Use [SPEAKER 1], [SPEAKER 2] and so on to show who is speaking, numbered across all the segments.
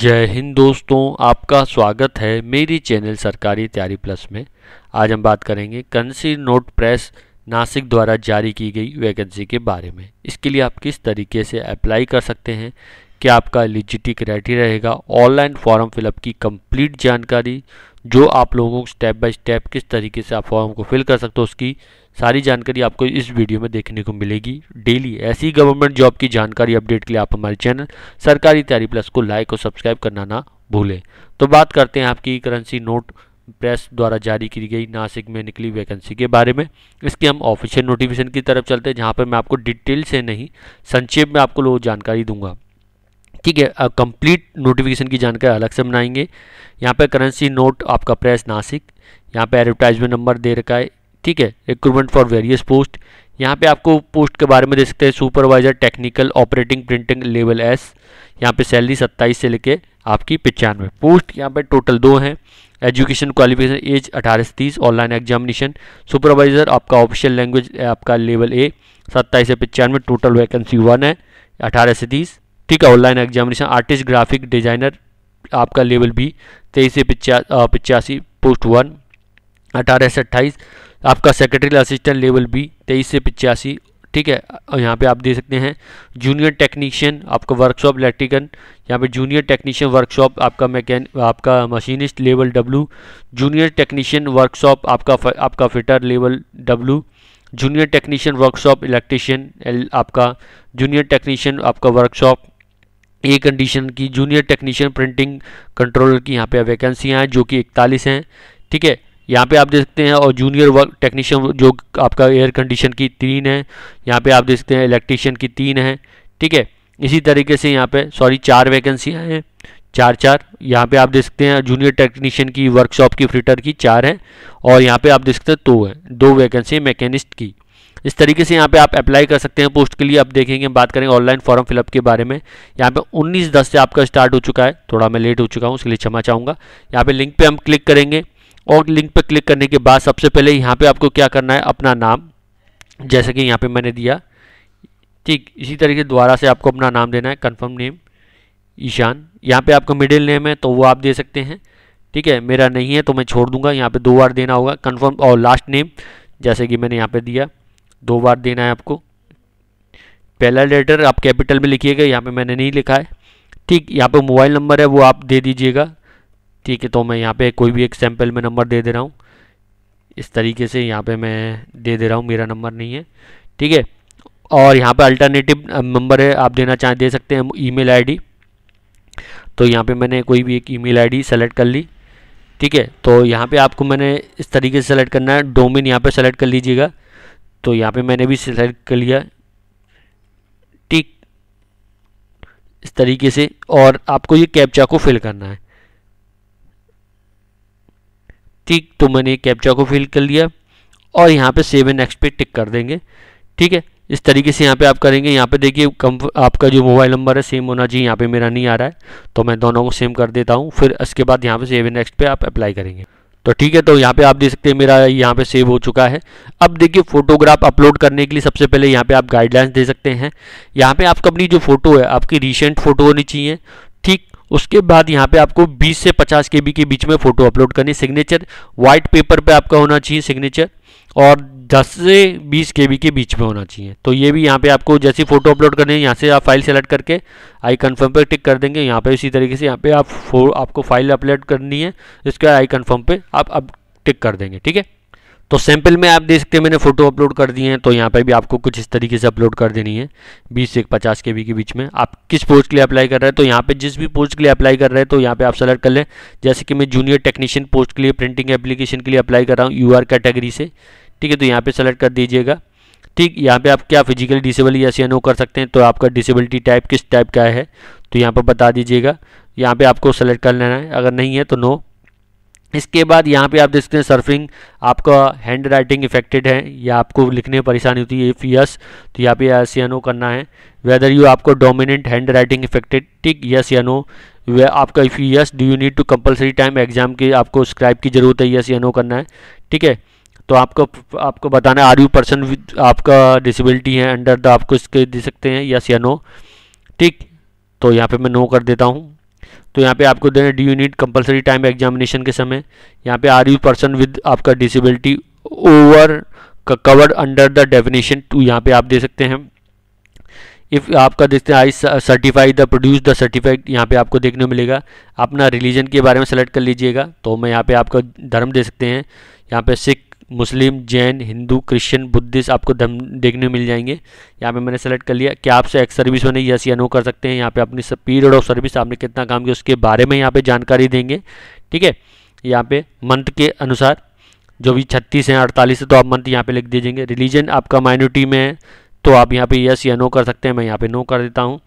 [SPEAKER 1] जय हिंद दोस्तों आपका स्वागत है मेरी चैनल सरकारी तैयारी प्लस में आज हम बात करेंगे कंसी नोट प्रेस नासिक द्वारा जारी की गई वैकेंसी के बारे में इसके लिए आप किस तरीके से अप्लाई कर सकते हैं क्या आपका एलिजिटी क्राइटेरिया रहेगा ऑनलाइन फॉर्म फिलअप की कंप्लीट जानकारी जो आप लोगों को स्टेप बाय स्टेप किस तरीके से आप फॉर्म को फिल कर सकते हो उसकी सारी जानकारी आपको इस वीडियो में देखने को मिलेगी डेली ऐसी गवर्नमेंट जॉब की जानकारी अपडेट के लिए आप हमारे चैनल सरकारी तैयारी प्लस को लाइक और सब्सक्राइब करना ना भूलें तो बात करते हैं आपकी करेंसी नोट प्रेस द्वारा जारी की गई नासिक में निकली वैकेंसी के बारे में इसकी हम ऑफिशियल नोटिफिकेशन की तरफ चलते हैं जहाँ पर मैं आपको डिटेल से नहीं संक्षेप में आपको लोग जानकारी दूंगा ठीक है कंप्लीट नोटिफिकेशन की जानकारी अलग से बनाएंगे यहाँ पे करेंसी नोट आपका प्रेस नासिक यहाँ पे एडवर्टाइजमेंट नंबर दे रखा है ठीक है रिक्रूटमेंट फॉर वेरियस पोस्ट यहाँ पे आपको पोस्ट के बारे में दे सकते हैं supervisor technical operating printing level S यहाँ पे सैलरी सत्ताईस से लेके आपकी पचानवे पोस्ट यहाँ पे टोटल दो हैं एजुकेशन क्वालिफिकेशन एज अठारह से तीस ऑनलाइन एग्जामिनेशन सुपरवाइजर आपका ऑफिशियल लैंग्वेज आपका लेवल ए सत्ताईस से पचानवे टोटल वैकेंसी वन है अठारह से तीस ठीक है online examination artist graphic designer आपका लेवल बी तेईस से पिचासी पोस्ट वन अठारह से अट्ठाईस आपका सेक्रेटरी असिस्टेंट लेवल बी तेईस से पिचासी ठीक है यहाँ पे आप दे सकते हैं जूनियर टेक्नीशियन आपका वर्कशॉप इलेक्ट्रिकन यहाँ पे जूनियर टेक्नीशियन वर्कशॉप आपका मैकेन आपका machinist level W junior technician workshop आपका आपका fitter level W junior technician workshop electrician आपका जूनियर टेक्नीशियन आपका वर्कशॉप ए कंडीशन की जूनियर टेक्नीशियन प्रिंटिंग कंट्रोलर की यहाँ पे वैकेंसियाँ हैं जो कि इकतालीस हैं ठीक है यहाँ पे आप देख सकते हैं और जूनियर वर्क टेक्नीशियन जो आपका एयर कंडीशन की तीन है यहाँ पे आप देख सकते हैं इलेक्ट्रीशियन की तीन है ठीक है इसी तरीके से यहाँ पे सॉरी चार वैकेंसियाँ हैं चार चार यहाँ पे आप देख सकते हैं जूनियर टेक्नीशियन की वर्कशॉप की फ्रिटर की चार है और यहाँ पे आप देख सकते हैं दो है दो वैकेंसी मैकेनिस्ट की इस तरीके से यहाँ पे आप अप्लाई कर सकते हैं पोस्ट के लिए अब देखेंगे हम बात करेंगे ऑनलाइन फॉर्म फिलअप के बारे में यहाँ पे 19 दस से आपका स्टार्ट हो चुका है थोड़ा मैं लेट हो चुका हूँ इसलिए क्षमा चाहूँगा यहाँ पे लिंक पे हम क्लिक करेंगे और लिंक पे क्लिक करने के बाद सबसे पहले यहाँ पे आपको क्या करना है अपना नाम जैसे कि यहाँ पर मैंने दिया ठीक इसी तरीके दोबारा से आपको अपना नाम देना है कन्फर्म नेम ईशान यहाँ पर आपका मिडिल नेम है तो वो आप दे सकते हैं ठीक है मेरा नहीं है तो मैं छोड़ दूंगा यहाँ पर दो बार देना होगा कन्फर्म और लास्ट नेम जैसे कि मैंने यहाँ पर दिया दो बार देना है आपको पहला लेटर आप कैपिटल में लिखिएगा यहाँ पे मैंने नहीं लिखा है ठीक यहाँ पे मोबाइल नंबर है वो आप दे दीजिएगा ठीक है तो मैं यहाँ पे कोई भी एक सैम्पल में नंबर दे दे रहा हूँ इस तरीके से यहाँ पे मैं दे दे रहा हूँ मेरा नंबर नहीं है ठीक है और यहाँ पे अल्टरनेटिव नंबर है आप देना चाहें दे सकते हैं ई मेल तो यहाँ पर मैंने कोई भी एक ई मेल सेलेक्ट कर ली ठीक है तो यहाँ पर आपको मैंने इस तरीके से सेलेक्ट करना है डोमिन यहाँ पर सेलेक्ट कर लीजिएगा तो यहाँ पे मैंने भी सिलेक्ट कर लिया ठीक इस तरीके से और आपको ये कैप्चा को फिल करना है ठीक तो मैंने कैप्चा को फिल कर लिया और यहाँ पे सेव एंड नेक्स्ट पे टिक कर देंगे ठीक है इस तरीके से यहाँ पे आप करेंगे यहाँ पे देखिए कम आपका जो मोबाइल नंबर है सेम होना चाहिए यहाँ पे मेरा नहीं आ रहा है तो मैं दोनों को सेम कर देता हूँ फिर इसके बाद यहाँ पे सेव एंड नेक्स्ट पे आप अप्लाई करेंगे तो ठीक है तो यहाँ पे आप देख सकते हैं मेरा यहाँ पे सेव हो चुका है अब देखिए फोटोग्राफ अपलोड करने के लिए सबसे पहले यहाँ पे आप गाइडलाइंस दे सकते हैं यहाँ पे आपका अपनी जो फोटो है आपकी रिसेंट फोटो होनी चाहिए ठीक उसके बाद यहाँ पे आपको 20 से 50 के बी के बीच में फोटो अपलोड करनी सिग्नेचर व्हाइट पेपर पे आपका होना चाहिए सिग्नेचर और 10 से 20 के के बीच में होना चाहिए तो ये भी यहाँ पे आपको जैसी फ़ोटो अपलोड करनी है यहाँ से आप फाइल सेलेक्ट करके आई कन्फर्म पर टिक कर देंगे यहाँ पे इसी तरीके से यहाँ पे आप फो आपको फाइल अपलोड करनी है इसके बाद आई कन्फर्म पे आप अब टिक कर देंगे ठीक है तो सैंपल में आप देख सकते हैं मैंने फ़ोटो अपलोड कर दी है तो यहाँ पर भी आपको कुछ इस तरीके से अपलोड कर देनी है बीस से पचास के के बीच में आप किस पोस्ट के लिए अप्लाई कर रहे हैं तो यहाँ पर जिस भी पोस्ट के लिए अप्लाई कर रहे हैं तो यहाँ पर आप सेलेक्ट कर लें जैसे कि मैं जूनियर टेक्नीशियन पोस्ट के लिए प्रिंटिंग एप्लीकेशन के लिए अप्लाई कर रहा हूँ यू कैटेगरी से ठीक है तो यहाँ पे सेलेक्ट कर दीजिएगा ठीक यहाँ पे आप क्या फिजिकली डिसेबल या सी एन ओ कर सकते हैं तो आपका डिसेबिलिटी टाइप किस टाइप का है तो यहाँ पर बता दीजिएगा यहाँ पे आपको सेलेक्ट कर लेना है अगर नहीं है तो नो इसके बाद यहाँ पे आप देखते हैं सर्फिंग आपका हैंड राइटिंग इफेक्टेड है या आपको लिखने में परेशानी होती है इफ़ यस तो यहाँ पे यस या नो करना है वेदर यू आपको डोमिनेंट हैंड राइटिंग इफेक्टेड ठीक यस या नो वे आपका if yes do you need to compulsory time exam के आपको स्क्राइब की ज़रूरत है यस या नो करना है ठीक है तो आपको आपको बताना आर यू पर्सन विद आपका डिसेबिलिटी है अंडर द आपको इसके दे सकते हैं यस या नो ठीक तो यहाँ पे मैं नो कर देता हूँ तो यहाँ पे आपको देना D unit compulsory time examination के समय यहाँ पे आर यू पर्सन विद आपका disability over covered under the definition to यहाँ पे आप दे सकते हैं इफ़ आपका देखते हैं I certify the produce the certified यहाँ पे आपको देखने मिलेगा अपना रिलीजन के बारे में सेलेक्ट कर लीजिएगा तो मैं यहाँ पे आपका धर्म दे सकते हैं यहाँ पे Sikh Muslim Jain Hindu Christian Buddhist आपको धम देखने मिल जाएंगे यहाँ पे मैंने सेलेक्ट कर लिया क्या आपसे एक्स सर्विस नहीं यस या नो कर सकते हैं यहाँ पे अपनी पीरियड ऑफ सर्विस आपने कितना काम किया उसके बारे में यहाँ पे जानकारी देंगे ठीक है यहाँ पे मंथ के अनुसार जो भी छत्तीस हैं अड़तालीस है तो आप मंथ यहाँ पे लिख दीजिएंगे रिलीजन आपका माइनॉरिटी में है तो आप यहाँ पर यस या नो कर सकते हैं मैं यहाँ पर नो कर देता हूँ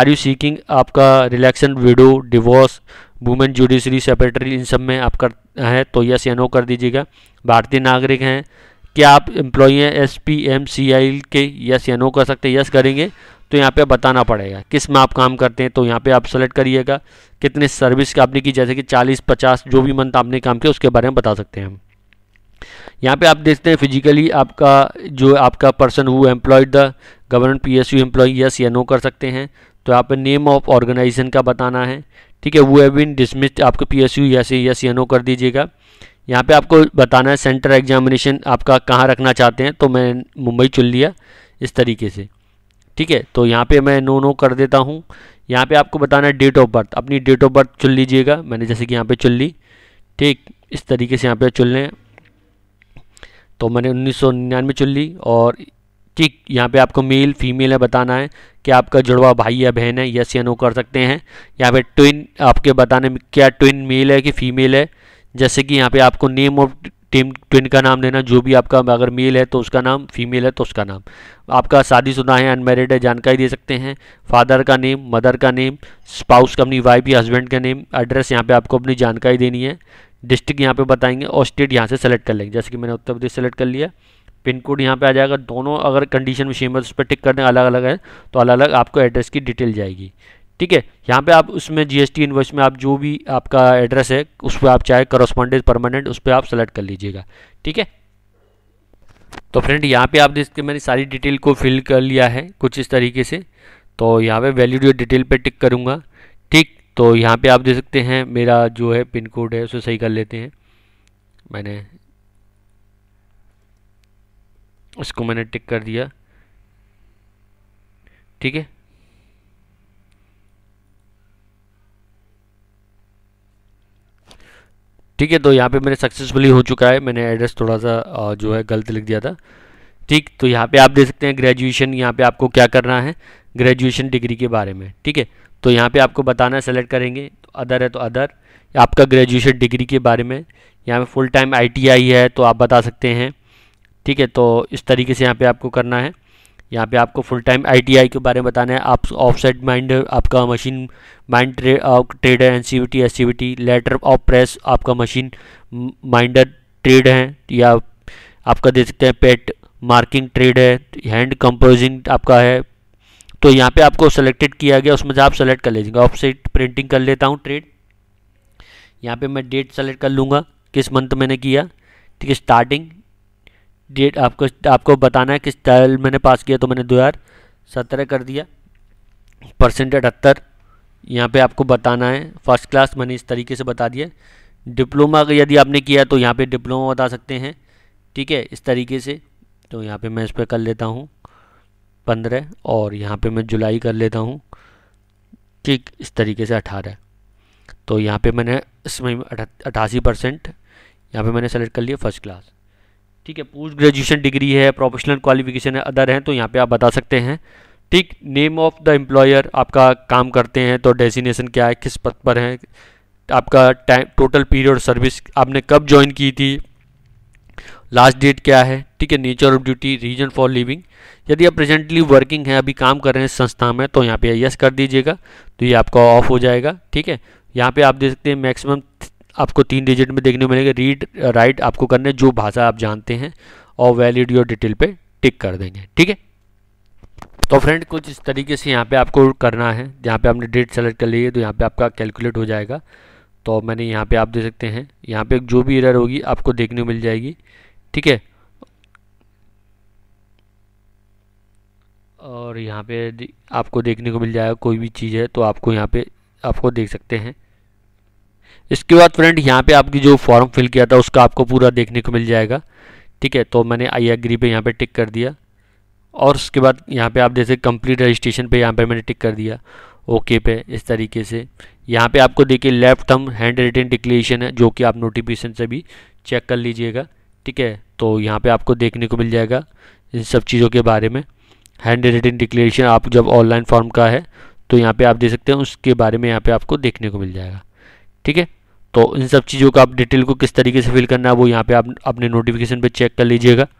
[SPEAKER 1] आर यू सीकिंग आपका relaxation widow divorce women judiciary secretary इन सब में आप कर हैं तो यस या नो कर दीजिएगा भारतीय नागरिक हैं क्या आप एम्प्लॉय हैं S P M C I के यस या नो कर सकते हैं यस करेंगे तो यहाँ पे बताना पड़ेगा किस में आप काम करते हैं तो यहाँ पे आप सेलेक्ट करिएगा कितने सर्विस का आपने की जैसे कि 40 50 जो भी मंथ आपने काम किया उसके बारे में बता सकते हैं हम यहाँ पे आप देखते हैं फिजिकली आपका जो आपका person who employed the government P S U employ yes या नो कर सकते हैं तो यहाँ पे नेम ऑफ ऑर्गेनाइजेशन का बताना है ठीक है वो हैव बीन डिसमिस्ड आपको पी एस यू या या सी एन ओ कर दीजिएगा यहाँ पे आपको बताना है सेंटर एग्जामिनेशन आपका कहाँ रखना चाहते हैं तो मैं मुंबई चुन लिया इस तरीके से ठीक है तो यहाँ पे मैं नो नो कर देता हूँ यहाँ पे आपको बताना है डेट ऑफ बर्थ अपनी डेट ऑफ बर्थ चुन लीजिएगा मैंने जैसे कि यहाँ पे चुन ली ठीक इस तरीके से यहाँ पे चुन लें तो मैंने उन्नीस सौ निन्यानवे चुन ली और ठीक यहाँ पे आपको मेल फीमेल है बताना है कि आपका जुड़वा भाई या बहन है यस या नो कर सकते हैं यहाँ पे ट्विन आपके बताने में क्या ट्विन मेल है कि फीमेल है जैसे कि यहाँ पे आपको नेम ऑफ टीम ट्विन का नाम देना जो भी आपका अगर मेल है तो उसका नाम फीमेल है तो उसका नाम आपका शादीशुदा है अनमेरिड है जानकारी दे सकते हैं फादर का नेम मदर का नेम स्पाउस का अपनी वाइफ या हस्बैंड का नेम एड्रेस यहाँ पे आपको अपनी जानकारी देनी है डिस्ट्रिक्ट यहाँ पे बताएंगे और स्टेट यहाँ से सेलेक्ट कर लेंगे जैसे कि मैंने उत्तर प्रदेश सेलेक्ट कर लिया पिन कोड यहाँ पे आ जाएगा दोनों अगर कंडीशन में सेम तो उस पर टिक करने अलग अलग है तो अलग अलग आपको एड्रेस की डिटेल जाएगी ठीक है यहाँ पे आप उसमें जीएसटी एस में आप जो भी आपका एड्रेस है उस पर आप चाहे करस्पॉन्डेंट परमानेंट उस पर आप सेलेक्ट कर लीजिएगा ठीक है तो फ्रेंड यहाँ पे आप देखते मैंने सारी डिटेल को फिल कर लिया है कुछ इस तरीके से तो यहाँ पर वैल्यू या डिटेल पर टिक करूँगा ठीक तो यहाँ पे आप देख सकते हैं मेरा जो है पिन कोड है उसे सही कर लेते हैं मैंने इसको मैंने टिक कर दिया ठीक है ठीक है तो यहाँ पे मेरे सक्सेसफुली हो चुका है मैंने एड्रेस थोड़ा सा जो है गलत लिख दिया था ठीक तो यहाँ पे आप देख सकते हैं ग्रेजुएशन यहाँ पे आपको क्या करना है ग्रेजुएशन डिग्री के बारे में ठीक है तो यहाँ पे आपको बताना है सेलेक्ट करेंगे तो अदर है तो अदर आपका ग्रेजुएशन डिग्री के बारे में यहाँ पे फुल टाइम आईटीआई है तो आप बता सकते हैं ठीक है तो इस तरीके से यहाँ पे आपको करना है यहाँ पे आपको फुल टाइम आईटीआई के बारे में बताना है आप ऑफसेट माइंड आपका मशीन माइंड ट्रेड है NCVT SCVT letter of press आपका मशीन माइंडर ट्रेड है या आपका दे सकते हैं पेट मार्किंग ट्रेड है हैंड कंपोजिंग आपका है तो यहाँ पे आपको सेलेक्टेड किया गया उसमें से आप सेलेक्ट कर लीजिएगा ऑफसेट प्रिंटिंग कर लेता हूँ ट्रेड यहाँ पे मैं डेट सेलेक्ट कर लूँगा किस मंथ मैंने किया ठीक है स्टार्टिंग डेट आपको आपको बताना है किस टाइल मैंने पास किया तो मैंने दो हज़ार सत्रह कर दिया परसेंट अठहत्तर यहाँ पे आपको बताना है फर्स्ट क्लास मैंने इस तरीके से बता दिया डिप्लोमा यदि आपने किया तो यहाँ पे डिप्लोमा बता सकते हैं ठीक है इस तरीके से तो यहाँ पे मैं इस पर कर लेता हूँ पंद्रह और यहाँ पे मैं जुलाई कर लेता हूँ ठीक इस तरीके से अठारह तो यहाँ पे मैंने इसमें अठासी परसेंट यहाँ पर मैंने सेलेक्ट कर लिया फर्स्ट क्लास ठीक है पोस्ट ग्रेजुएशन डिग्री है प्रोफेशनल क्वालिफिकेशन है अदर हैं तो यहाँ पे आप बता सकते हैं ठीक नेम ऑफ द एम्प्लॉयर आपका काम करते हैं तो डेजिनेशन क्या है किस पद पर है आपका टाइम टोटल पीरियड सर्विस आपने कब ज्वाइन की थी लास्ट डेट क्या है ठीक है nature of duty reason for leaving यदि आप प्रेजेंटली वर्किंग हैं अभी काम कर रहे हैं संस्था में तो यहाँ पे यस कर दीजिएगा तो ये आपका ऑफ हो जाएगा ठीक है यहाँ पे आप देख सकते हैं मैक्सिमम आपको तीन डिजिट में देखने को मिलेंगे रीड राइट uh, आपको करने जो भाषा आप जानते हैं और वैलिड योर डिटेल पे टिक कर देंगे ठीक है तो फ्रेंड कुछ इस तरीके से यहाँ पे आपको करना है जहाँ पे आपने डेट सेलेक्ट कर ली है तो यहाँ पे आपका कैलकुलेट हो जाएगा तो मैंने यहाँ पे आप देख सकते हैं यहाँ पे जो भी एरर होगी आपको देखने को मिल जाएगी ठीक है और यहाँ पे आपको देखने को मिल जाएगा कोई भी चीज़ है तो आपको यहाँ पे आपको देख सकते हैं इसके बाद फ्रेंड यहाँ पे आपकी जो फॉर्म फिल किया था उसका आपको पूरा देखने को मिल जाएगा ठीक है तो मैंने आई एग्री पे यहाँ पे टिक कर दिया और उसके बाद यहाँ पे आप जैसे कंप्लीट रजिस्ट्रेशन पे यहाँ पे मैंने टिक कर दिया ओके पे इस तरीके से यहाँ पे आपको देखिए लेफ्ट हम हैंड रिटेन डिक्लेशन है जो कि आप नोटिफिकेशन से भी चेक कर लीजिएगा ठीक है तो यहाँ पर आपको देखने को मिल जाएगा इन सब चीज़ों के बारे में हैंड रिटेन डिक्लेरेशन आप जब ऑनलाइन फॉर्म का है तो यहाँ पर आप दे सकते हैं उसके बारे में यहाँ पर आपको देखने को मिल जाएगा ठीक है तो इन सब चीज़ों का आप डिटेल को किस तरीके से फिल करना है वो यहाँ पे आप अपने नोटिफिकेशन पे चेक कर लीजिएगा